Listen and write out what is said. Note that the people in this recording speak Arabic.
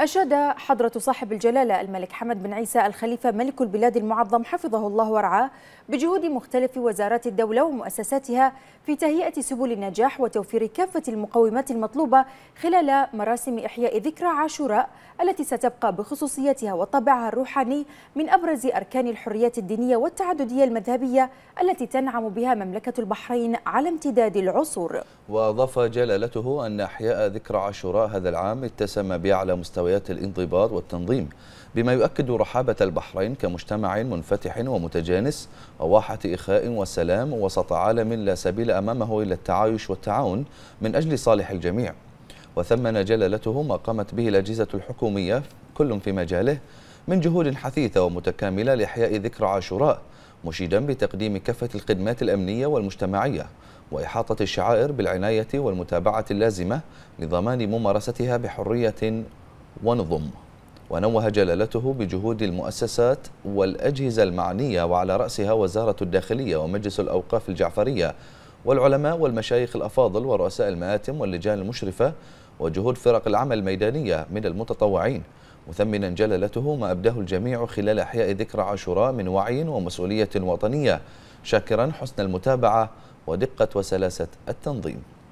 أشاد حضرة صاحب الجلالة الملك حمد بن عيسى الخليفة ملك البلاد المعظم حفظه الله ورعاه بجهود مختلف وزارات الدولة ومؤسساتها في تهيئة سبل النجاح وتوفير كافة المقومات المطلوبة خلال مراسم إحياء ذكرى عاشوراء التي ستبقى بخصوصيتها وطابعها الروحاني من أبرز أركان الحريات الدينية والتعددية المذهبية التي تنعم بها مملكة البحرين على امتداد العصور وأضاف جلالته أن إحياء ذكرى عاشوراء هذا العام اتسم بأعلى مستوى مستويات الانضباط والتنظيم بما يؤكد رحابة البحرين كمجتمع منفتح ومتجانس وواحة إخاء وسلام وسط عالم لا سبيل أمامه إلا التعايش والتعاون من أجل صالح الجميع وثمن جلالته ما قامت به الأجهزة الحكومية كل في مجاله من جهود حثيثة ومتكاملة لإحياء ذكرى عاشوراء مشيدا بتقديم كافة الخدمات الأمنية والمجتمعية وإحاطة الشعائر بالعناية والمتابعة اللازمة لضمان ممارستها بحرية ونظم ونوه جلالته بجهود المؤسسات والأجهزة المعنية وعلى رأسها وزارة الداخلية ومجلس الأوقاف الجعفرية والعلماء والمشايخ الأفاضل ورؤساء المآتم واللجان المشرفة وجهود فرق العمل الميدانية من المتطوعين مثمنا جلالته ما أبداه الجميع خلال أحياء ذكرى عاشوراء من وعي ومسؤولية وطنية شاكرا حسن المتابعة ودقة وسلاسة التنظيم